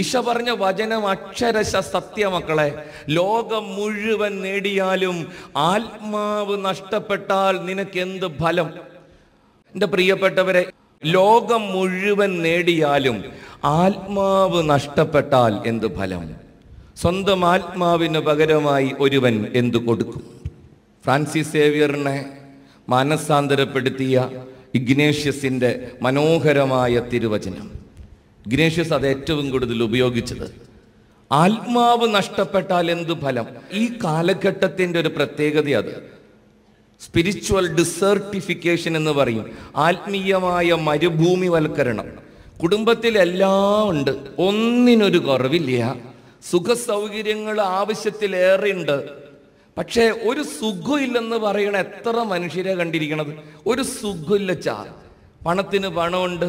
ഈശ പറഞ്ഞ വചനം അക്ഷരശ സത്യമക്കളെ ലോകം മുഴുവൻ നേടിയാലും ആത്മാവ് നഷ്ടപ്പെട്ടാൽ നിനക്ക് എന്ത് ഫലം എൻ്റെ പ്രിയപ്പെട്ടവരെ ലോകം മുഴുവൻ നേടിയാലും ആത്മാവ് നഷ്ടപ്പെട്ടാൽ എന്ത് ഫലം സ്വന്തം ആത്മാവിന് പകരമായി ഒരുവൻ എന്തു കൊടുക്കും ഫ്രാൻസിസ് സേവിയറിനെ മാനസാന്തരപ്പെടുത്തിയ ഇഗ്നേഷ്യസിൻ്റെ മനോഹരമായ തിരുവചനം ഗ്രേഷ്യസ് അത് ഏറ്റവും കൂടുതൽ ഉപയോഗിച്ചത് ആത്മാവ് നഷ്ടപ്പെട്ടാൽ എന്ത് ഫലം ഈ കാലഘട്ടത്തിൻ്റെ ഒരു പ്രത്യേകത അത് സ്പിരിച്വൽ ഡിസേർട്ടിഫിക്കേഷൻ എന്ന് പറയും ആത്മീയമായ മരുഭൂമിവൽക്കരണം കുടുംബത്തിലെല്ലാം ഉണ്ട് ഒന്നിനൊരു കുറവില്ല സുഖസൗകര്യങ്ങൾ ആവശ്യത്തിലേറെ ഉണ്ട് പക്ഷേ ഒരു സുഖമില്ലെന്ന് പറയണ എത്ര മനുഷ്യരെ കണ്ടിരിക്കണത് ഒരു സുഖമില്ല ചാ പണത്തിന് പണമുണ്ട്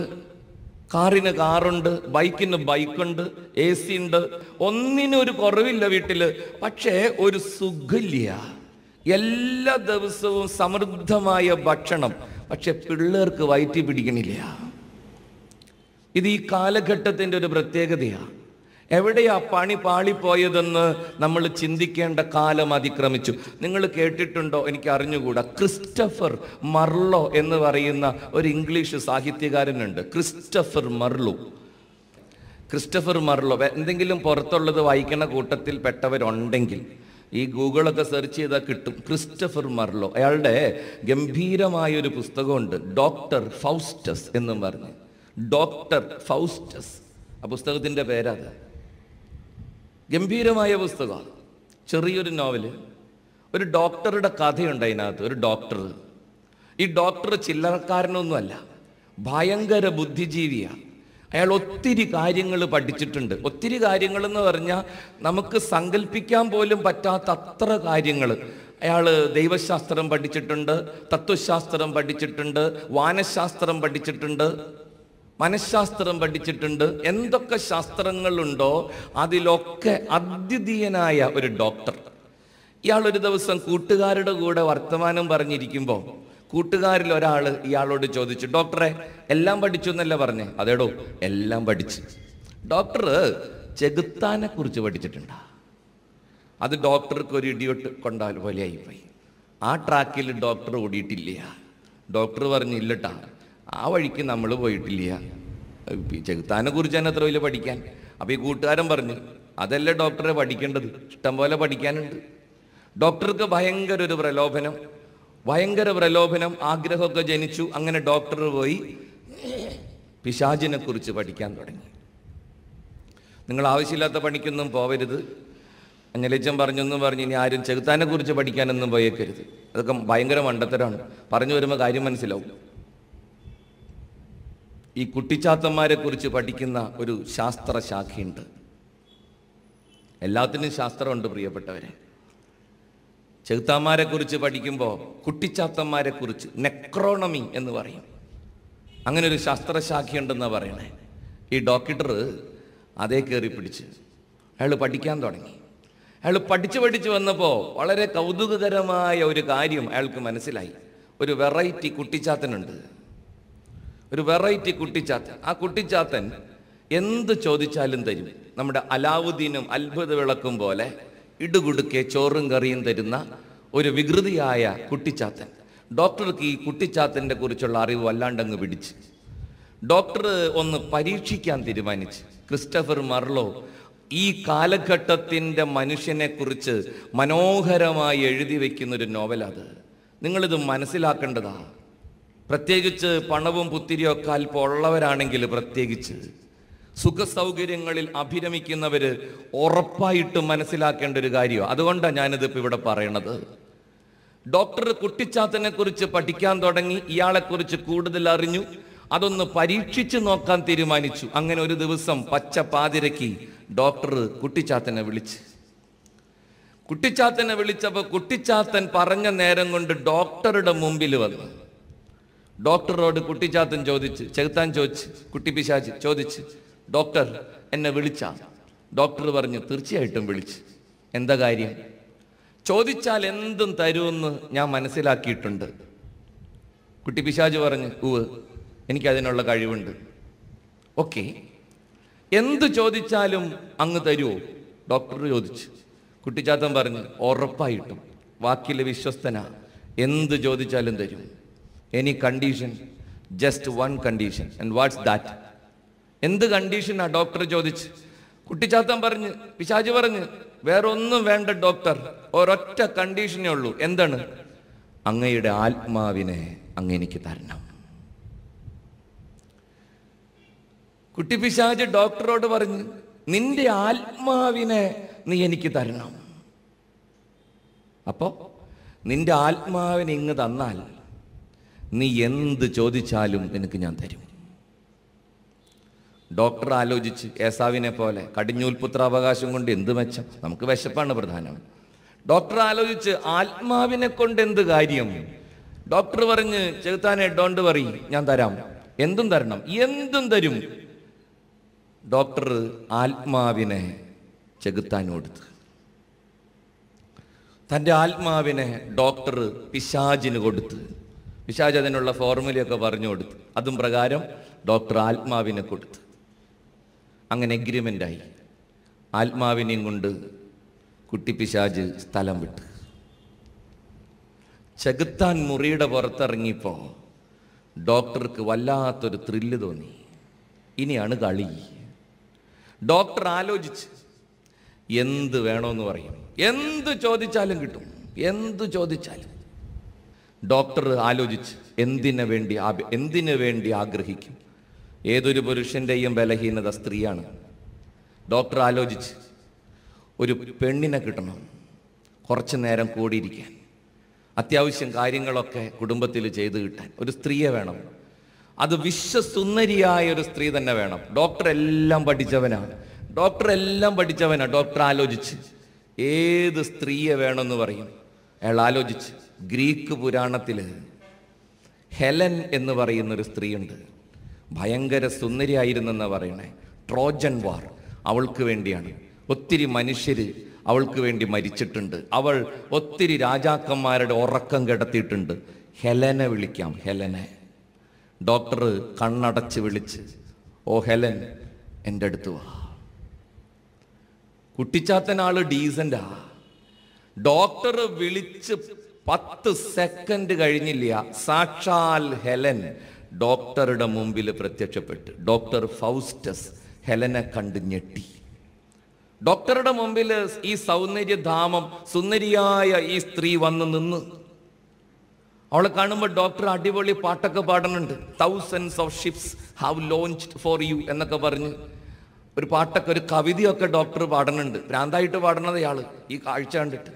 കാറിന് കാറുണ്ട് ബൈക്കിന് ബൈക്കുണ്ട് എ സി ഉണ്ട് ഒരു കുറവില്ല വീട്ടിൽ പക്ഷേ ഒരു സുഖില്ല എല്ലാ ദിവസവും സമൃദ്ധമായ ഭക്ഷണം പക്ഷെ പിള്ളേർക്ക് വയറ്റി പിടിക്കണില്ല ഇത് ഈ കാലഘട്ടത്തിൻ്റെ ഒരു പ്രത്യേകതയാണ് എവിടെയാ പണി പാളിപ്പോയതെന്ന് നമ്മൾ ചിന്തിക്കേണ്ട കാലം അതിക്രമിച്ചു നിങ്ങൾ കേട്ടിട്ടുണ്ടോ എനിക്ക് അറിഞ്ഞുകൂടാ ക്രിസ്റ്റഫർ മർലോ എന്ന് പറയുന്ന ഒരു ഇംഗ്ലീഷ് സാഹിത്യകാരനുണ്ട് ക്രിസ്റ്റഫർ മർലോ ക്രിസ്റ്റഫർ മർലോ എന്തെങ്കിലും പുറത്തുള്ളത് വായിക്കണ കൂട്ടത്തിൽ പെട്ടവരുണ്ടെങ്കിൽ ഈ ഗൂഗിളൊക്കെ സെർച്ച് ചെയ്താൽ കിട്ടും ക്രിസ്റ്റഫർ മർലോ അയാളുടെ ഗംഭീരമായൊരു പുസ്തകമുണ്ട് ഡോക്ടർ ഫൗസ്റ്റസ് എന്നും പറഞ്ഞ് ഡോക്ടർ ഫൗസ്റ്റസ് ആ പുസ്തകത്തിൻ്റെ പേരാണ് ഗംഭീരമായ പുസ്തകമാണ് ചെറിയൊരു നോവല് ഒരു ഡോക്ടറുടെ കഥയുണ്ട് അതിനകത്ത് ഒരു ഡോക്ടർ ഈ ഡോക്ടർ ചില്ലറക്കാരനൊന്നുമല്ല ഭയങ്കര ബുദ്ധിജീവിയാണ് അയാൾ ഒത്തിരി കാര്യങ്ങൾ പഠിച്ചിട്ടുണ്ട് ഒത്തിരി കാര്യങ്ങളെന്ന് പറഞ്ഞാൽ നമുക്ക് സങ്കല്പിക്കാൻ പോലും പറ്റാത്ത അത്ര കാര്യങ്ങൾ അയാൾ ദൈവശാസ്ത്രം പഠിച്ചിട്ടുണ്ട് തത്വശാസ്ത്രം പഠിച്ചിട്ടുണ്ട് വാനശാസ്ത്രം പഠിച്ചിട്ടുണ്ട് മനഃശാസ്ത്രം പഠിച്ചിട്ടുണ്ട് എന്തൊക്കെ ശാസ്ത്രങ്ങളുണ്ടോ അതിലൊക്കെ അദ്വിതീയനായ ഒരു ഡോക്ടർ ഇയാൾ ഒരു ദിവസം കൂട്ടുകാരുടെ കൂടെ വർത്തമാനം പറഞ്ഞിരിക്കുമ്പോൾ കൂട്ടുകാരിൽ ഒരാൾ ഇയാളോട് ചോദിച്ചു ഡോക്ടറെ എല്ലാം പഠിച്ചു എന്നല്ല പറഞ്ഞേ അതേടോ എല്ലാം പഠിച്ചു ഡോക്ടർ ചെകുത്താനെ കുറിച്ച് പഠിച്ചിട്ടുണ്ട് അത് ഡോക്ടർക്ക് ഒരു ഇടിയൊട്ട് കൊണ്ടാൽ ആയിപ്പോയി ആ ട്രാക്കിൽ ഡോക്ടർ ഓടിയിട്ടില്ല ഡോക്ടർ പറഞ്ഞില്ലട്ടാ ആ വഴിക്ക് നമ്മൾ പോയിട്ടില്ല ചെകുത്താനെ കുറിച്ച് തന്നെ അത്ര വലിയ പഠിക്കാൻ അപ്പോൾ ഈ കൂട്ടുകാരൻ പറഞ്ഞു അതല്ല ഡോക്ടറെ പഠിക്കേണ്ടത് ഇഷ്ടംപോലെ പഠിക്കാനുണ്ട് ഡോക്ടർക്ക് ഭയങ്കര ഒരു പ്രലോഭനം ഭയങ്കര പ്രലോഭനം ആഗ്രഹമൊക്കെ ജനിച്ചു അങ്ങനെ ഡോക്ടർ പോയി പിശാചിനെ കുറിച്ച് പഠിക്കാൻ തുടങ്ങി നിങ്ങൾ ആവശ്യമില്ലാത്ത പണിക്കൊന്നും പോവരുത് അഞ്ഞലിച്ചൻ പറഞ്ഞൊന്നും പറഞ്ഞ് ഇനി ആരും ചെകുത്താനെ കുറിച്ച് പഠിക്കാനൊന്നും പോയേക്കരുത് അതൊക്കെ ഭയങ്കര മണ്ടത്തരമാണ് പറഞ്ഞു വരുമ്പോൾ കാര്യം മനസ്സിലാവും ഈ കുറിച്ച് പഠിക്കുന്ന ഒരു ശാസ്ത്ര ശാഖയുണ്ട് എല്ലാത്തിനും ശാസ്ത്രമുണ്ട് പ്രിയപ്പെട്ടവരെ കുറിച്ച് പഠിക്കുമ്പോൾ കുറിച്ച് നെക്രോണമി എന്ന് പറയും അങ്ങനെ ഒരു ശാസ്ത്രശാഖയുണ്ടെന്നാണ് പറയണേ ഈ ഡോക്ടർ അതേ കയറി പിടിച്ച് അയാൾ പഠിക്കാൻ തുടങ്ങി അയാൾ പഠിച്ച് പഠിച്ച് വന്നപ്പോൾ വളരെ കൗതുകകരമായ ഒരു കാര്യം അയാൾക്ക് മനസ്സിലായി ഒരു വെറൈറ്റി കുട്ടിച്ചാത്തനുണ്ട് ഒരു വെറൈറ്റി കുട്ടിച്ചാത്തൻ ആ കുട്ടിച്ചാത്തൻ എന്ത് ചോദിച്ചാലും തരും നമ്മുടെ അലാവുദ്ദീനും അത്ഭുത വിളക്കും പോലെ ഇടുകുടുക്കെ ചോറും കറിയും തരുന്ന ഒരു വികൃതിയായ കുട്ടിച്ചാത്തൻ ഡോക്ടർക്ക് ഈ കുട്ടിച്ചാത്തൻ്റെ കുറിച്ചുള്ള അറിവ് വല്ലാണ്ടങ്ങ് പിടിച്ച് ഡോക്ടർ ഒന്ന് പരീക്ഷിക്കാൻ തീരുമാനിച്ച് ക്രിസ്റ്റഫർ മർലോ ഈ കാലഘട്ടത്തിൻ്റെ മനുഷ്യനെക്കുറിച്ച് മനോഹരമായി എഴുതി വയ്ക്കുന്ന ഒരു നോവലത് നിങ്ങളിത് മനസ്സിലാക്കേണ്ടതാണ് പ്രത്യേകിച്ച് പണവും പുത്തിരിയൊക്കെ അല്പം ഉള്ളവരാണെങ്കിൽ പ്രത്യേകിച്ച് സുഖസൗകര്യങ്ങളിൽ അഭിരമിക്കുന്നവർ ഉറപ്പായിട്ടും മനസ്സിലാക്കേണ്ട ഒരു കാര്യമാണ് അതുകൊണ്ടാണ് ഞാനിതിപ്പോൾ ഇവിടെ പറയണത് ഡോക്ടർ കുട്ടിച്ചാത്തനെ കുറിച്ച് പഠിക്കാൻ തുടങ്ങി ഇയാളെക്കുറിച്ച് കൂടുതൽ അറിഞ്ഞു അതൊന്ന് പരീക്ഷിച്ച് നോക്കാൻ തീരുമാനിച്ചു അങ്ങനെ ഒരു ദിവസം പച്ച പാതിരക്ക് ഡോക്ടർ കുട്ടിച്ചാത്തനെ വിളിച്ച് കുട്ടിച്ചാത്തനെ വിളിച്ചപ്പോൾ കുട്ടിച്ചാത്തൻ പറഞ്ഞ നേരം കൊണ്ട് ഡോക്ടറുടെ മുമ്പിൽ വന്നു ഡോക്ടറോട് കുട്ടിച്ചാത്തൻ ചോദിച്ച് ചെകുത്താൻ ചോദിച്ച് കുട്ടി പിശാച്ച് ചോദിച്ച് ഡോക്ടർ എന്നെ വിളിച്ച ഡോക്ടർ പറഞ്ഞു തീർച്ചയായിട്ടും വിളിച്ച് എന്താ കാര്യം ചോദിച്ചാൽ എന്തും തരുമെന്ന് ഞാൻ മനസ്സിലാക്കിയിട്ടുണ്ട് കുട്ടി പിശാജ് പറഞ്ഞു ഉവ് എനിക്കതിനുള്ള കഴിവുണ്ട് ഓക്കെ എന്ത് ചോദിച്ചാലും അങ്ങ് തരുമോ ഡോക്ടർ ചോദിച്ചു കുട്ടിച്ചാത്തൻ പറഞ്ഞു ഉറപ്പായിട്ടും വാക്കിൽ വിശ്വസ്തനാ എന്ത് ചോദിച്ചാലും തരും any condition just one condition and what's that എന്ത് കണ്ടീഷനാ ഡോക്ടർ ചോദിച്ച് കുട്ടിച്ചാത്തൻ പറഞ്ഞ് പിശാജ് പറഞ്ഞ് വേറെ ഒന്നും വേണ്ട ഡോക്ടർ ഒരൊറ്റ കണ്ടീഷനേ ഉള്ളൂ എന്താണ് അങ്ങയുടെ ആത്മാവിനെ അങ്ങ് എനിക്ക് തരണം കുട്ടി പിശാജ് ഡോക്ടറോട് പറഞ്ഞ് നിന്റെ ആത്മാവിനെ നീ എനിക്ക് തരണം അപ്പോ നിന്റെ ആത്മാവിനെ ഇങ്ങ് തന്നാൽ നീ എന്ത് ചോദിച്ചാലും നിനക്ക് ഞാൻ തരും ഡോക്ടർ ആലോചിച്ച് ഏസാവിനെ പോലെ കടിഞ്ഞൂൽപുത്രാവകാശം കൊണ്ട് എന്ത് മെച്ചം നമുക്ക് വിശപ്പാണ് പ്രധാനം ഡോക്ടർ ആലോചിച്ച് ആത്മാവിനെ കൊണ്ട് എന്ത് കാര്യം ഡോക്ടർ പറഞ്ഞ് ചെകുത്താനെ ഡോണ്ട് വറി ഞാൻ തരാം എന്തും തരണം എന്തും തരും ഡോക്ടർ ആത്മാവിനെ ചെകുത്താൻ തൻ്റെ ആത്മാവിനെ ഡോക്ടർ പിശാജിന് കൊടുത്ത് പിശാജ് അതിനുള്ള ഫോർമുലയൊക്കെ പറഞ്ഞു കൊടുത്തു അതും പ്രകാരം ഡോക്ടർ ആത്മാവിനെ കൊടുത്തു അങ്ങനെ എഗ്രിമെൻ്റായി ആത്മാവിനെയും കൊണ്ട് കുട്ടി പിശാജ് സ്ഥലം വിട്ടു ചെകുത്താൻ മുറിയുടെ പുറത്തിറങ്ങിയപ്പോൾ ഡോക്ടർക്ക് വല്ലാത്തൊരു ത്രില്ല് തോന്നി ഇനിയാണ് കളി ഡോക്ടർ ആലോചിച്ച് എന്ത് വേണമെന്ന് പറയും എന്ത് ചോദിച്ചാലും കിട്ടും എന്ത് ചോദിച്ചാലും ഡോക്ടർ ആലോചിച്ച് എന്തിനു വേണ്ടി എന്തിനു വേണ്ടി ആഗ്രഹിക്കും ഏതൊരു പുരുഷൻ്റെയും ബലഹീനത സ്ത്രീയാണ് ഡോക്ടർ ആലോചിച്ച് ഒരു പെണ്ണിനെ കിട്ടണം കുറച്ച് നേരം കൂടിയിരിക്കാൻ അത്യാവശ്യം കാര്യങ്ങളൊക്കെ കുടുംബത്തിൽ ചെയ്ത് കിട്ടാൻ ഒരു സ്ത്രീയെ വേണം അത് വിശ്വസുന്ദരിയായ ഒരു സ്ത്രീ തന്നെ വേണം ഡോക്ടർ എല്ലാം പഠിച്ചവനാണ് ഡോക്ടർ എല്ലാം പഠിച്ചവനാണ് ഡോക്ടർ ആലോചിച്ച് ഏത് സ്ത്രീയെ വേണമെന്ന് പറയും അയാൾ ആലോചിച്ച് ഗ്രീക്ക് പുരാണത്തിൽ ഹെലൻ എന്ന് പറയുന്നൊരു സ്ത്രീയുണ്ട് ഭയങ്കര സുന്ദരിയായിരുന്നെന്ന് പറയണേ ട്രോജൻ വാർ അവൾക്ക് വേണ്ടിയാണ് ഒത്തിരി മനുഷ്യർ അവൾക്ക് വേണ്ടി മരിച്ചിട്ടുണ്ട് അവൾ ഒത്തിരി രാജാക്കന്മാരുടെ ഉറക്കം കിടത്തിയിട്ടുണ്ട് ഹെലനെ വിളിക്കാം ഹെലനെ ഡോക്ടർ കണ്ണടച്ച് വിളിച്ച് ഓ ഹെലൻ എൻ്റെ അടുത്ത് വാ കുട്ടിച്ചാത്തൻ ആള് ഡീസൻ്റാ ഡോക്ടർ വിളിച്ച് പത്ത് സെക്കൻഡ് കഴിഞ്ഞില്ല സാക്ഷാൽ ഹെലൻ ഡോക്ടറുടെ മുമ്പിൽ പ്രത്യക്ഷപ്പെട്ട് ഡോക്ടർ ഫൗസ്റ്റസ് ഹെലനെ കണ്ട് ഞെട്ടി ഡോക്ടറുടെ മുമ്പിൽ ഈ സൗന്ദര്യധാമം സുന്ദരിയായ ഈ സ്ത്രീ വന്ന് നിന്ന് അവളെ കാണുമ്പോൾ ഡോക്ടർ അടിപൊളി പാട്ടൊക്കെ പാടുന്നുണ്ട് thousands of ships have launch for you എന്നൊക്കെ പറഞ്ഞ് ഒരു പാട്ടൊക്കെ ഒരു കവിതയൊക്കെ ഡോക്ടർ പാടുന്നുണ്ട് ഭ്രാന്തായിട്ട് പാടുന്നത് ഇയാൾ ഈ കാഴ്ച കണ്ടിട്ട്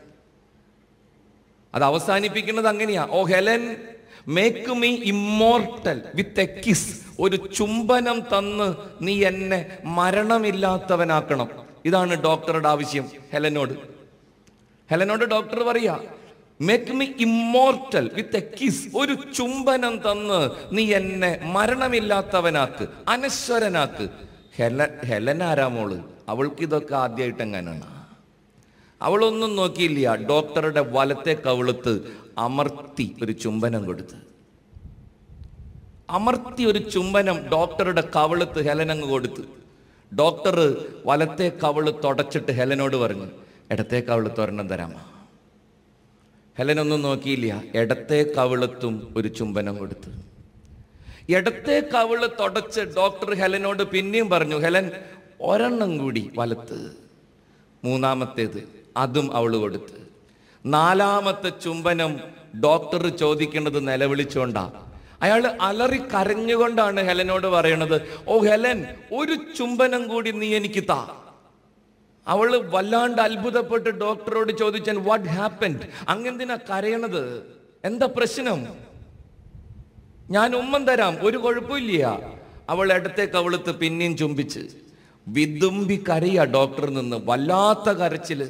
അത് അവസാനിപ്പിക്കുന്നത് അങ്ങനെയാ O Helen make me immortal with a kiss ഒരു ചുംബനം തന്ന് നീ എന്നെ മരണമില്ലാത്തവനാക്കണം ഇതാണ് ഡോക്ടറുടെ ആവശ്യം ഹെലനോട് ഹെലനോട് ഡോക്ടർ പറയാ make me immortal with a kiss ഒരു ചുംബനം തന്ന് നീ എന്നെ മരണമില്ലാത്തവനാക്ക് അനശ്വരനാക്ക് ഹെല ഹെലൻ ആരാമോള് അവൾക്ക് ഇതൊക്കെ ആദ്യമായിട്ട് എങ്ങനെയാണ് അവളൊന്നും നോക്കിയില്ല ഡോക്ടറുടെ വലത്തെ കവിളത്ത് അമർത്തി ഒരു ചുംബനം കൊടുത്ത് അമർത്തി ഒരു ചുംബനം ഡോക്ടറുടെ കവിളത്ത് ഹെലനങ്ങ് കൊടുത്ത് ഡോക്ടർ വലത്തെ കവിള് തുടച്ചിട്ട് ഹെലനോട് പറഞ്ഞു ഇടത്തെ കവിളത്ത് ഒരെണ്ണം തരാമോ ഹെലനൊന്നും നോക്കിയില്ല ഇടത്തെ കവിളത്തും ഒരു ചുംബനം കൊടുത്ത് ഇടത്തെ കവിള് തുടച്ച് ഡോക്ടർ ഹെലനോട് പിന്നെയും പറഞ്ഞു ഹെലൻ ഒരെണ്ണം കൂടി വലത്ത് മൂന്നാമത്തേത് അതും അവൾ കൊടുത്ത് നാലാമത്തെ ചുംബനം ഡോക്ടർ ചോദിക്കേണ്ടത് നിലവിളിച്ചുകൊണ്ടാണ് അയാൾ അലറി കരഞ്ഞുകൊണ്ടാണ് ഹെലനോട് പറയണത് ഓ ഹെലൻ ഒരു ചുംബനം കൂടി നീ എനിക്ക് താ അവൾ വല്ലാണ്ട് അത്ഭുതപ്പെട്ട് ഡോക്ടറോട് ചോദിച്ചാൽ വാട്ട് ഹാപ്പൻഡ് അങ്ങെന്തിനാ കരയണത് എന്താ പ്രശ്നം ഞാൻ ഉമ്മൻ തരാം ഒരു കുഴപ്പമില്ല അവൾ ഇടത്തെ കവളത്ത് പിന്നെയും ചുംബിച്ച് വിതുമ്പി കരയ ഡോക്ടർ നിന്ന് വല്ലാത്ത കരച്ചില്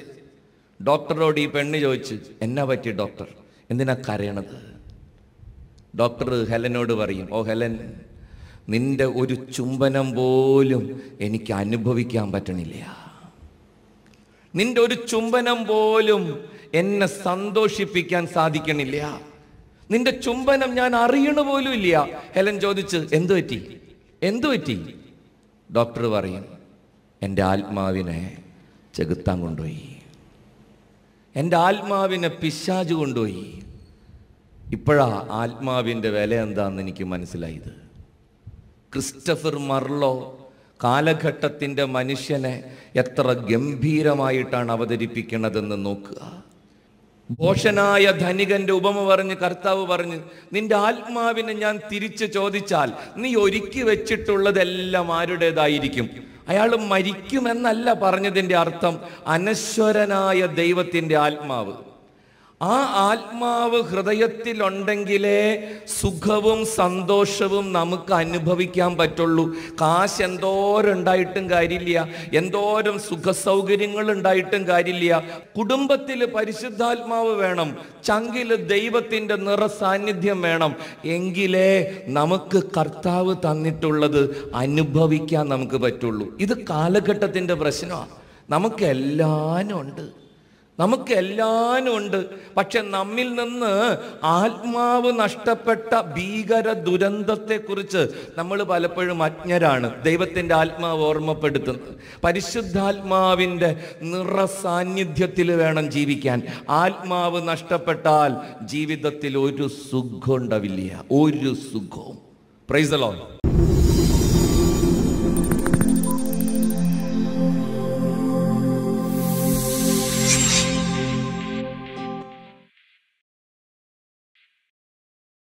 ഡോക്ടറോട് ഈ പെണ്ണ് ചോദിച്ച് എന്നാ പറ്റി ഡോക്ടർ എന്തിനാ കരയണത് ഡോക്ടർ ഹെലനോട് പറയും ഓ ഹെലൻ നിന്റെ ഒരു ചുംബനം പോലും എനിക്ക് അനുഭവിക്കാൻ പറ്റണില്ല നിന്റെ ഒരു ചുംബനം പോലും എന്നെ സന്തോഷിപ്പിക്കാൻ സാധിക്കണില്ല നിന്റെ ചുംബനം ഞാൻ അറിയണ പോലും ഇല്ല ഹെലൻ ചോദിച്ച് എന്തു പറ്റി എന്തു പറ്റി ഡോക്ടർ പറയും എൻ്റെ ആത്മാവിനെ ചെകുത്താൻ കൊണ്ടുപോയി എൻ്റെ ആത്മാവിനെ പിശാജ് കൊണ്ടുപോയി ഇപ്പോഴാ ആത്മാവിൻ്റെ വില എന്താണെന്ന് എനിക്ക് മനസ്സിലായത് ക്രിസ്റ്റഫർ മർലോ കാലഘട്ടത്തിൻ്റെ മനുഷ്യനെ എത്ര ഗംഭീരമായിട്ടാണ് അവതരിപ്പിക്കണതെന്ന് നോക്കുക ഭോഷനായ ധനികന്റെ ഉപമ പറഞ്ഞ് കർത്താവ് പറഞ്ഞ് നിന്റെ ആത്മാവിനെ ഞാൻ തിരിച്ചു ചോദിച്ചാൽ നീ ഒരുക്കി വെച്ചിട്ടുള്ളതെല്ലാം ആരുടേതായിരിക്കും അയാൾ മരിക്കുമെന്നല്ല പറഞ്ഞതിൻ്റെ അർത്ഥം അനശ്വരനായ ദൈവത്തിൻ്റെ ആത്മാവ് ആ ആത്മാവ് ഹൃദയത്തിലുണ്ടെങ്കിലേ സുഖവും സന്തോഷവും നമുക്ക് അനുഭവിക്കാൻ പറ്റുള്ളൂ കാശ് എന്തോരം ഉണ്ടായിട്ടും കാര്യമില്ല എന്തോരം സുഖസൗകര്യങ്ങൾ ഉണ്ടായിട്ടും കാര്യമില്ല കുടുംബത്തിൽ പരിശുദ്ധാത്മാവ് വേണം ചങ്കിൽ ദൈവത്തിൻ്റെ നിറസാന്നിധ്യം വേണം എങ്കിലേ നമുക്ക് കർത്താവ് തന്നിട്ടുള്ളത് അനുഭവിക്കാൻ നമുക്ക് പറ്റുള്ളൂ ഇത് കാലഘട്ടത്തിൻ്റെ പ്രശ്നമാണ് നമുക്ക് ഉണ്ട് നമുക്ക് എല്ലാനും ഉണ്ട് പക്ഷെ നമ്മിൽ നിന്ന് ആത്മാവ് നഷ്ടപ്പെട്ട ഭീകര ദുരന്തത്തെക്കുറിച്ച് നമ്മൾ പലപ്പോഴും അജ്ഞരാണ് ദൈവത്തിൻ്റെ ആത്മാവ് ഓർമ്മപ്പെടുത്തുന്നത് പരിശുദ്ധാത്മാവിൻ്റെ നിറസാന്നിധ്യത്തിൽ വേണം ജീവിക്കാൻ ആത്മാവ് നഷ്ടപ്പെട്ടാൽ ജീവിതത്തിൽ ഒരു സുഖം ഉണ്ടാവില്ല ഒരു സുഖവും പ്രൈസലോ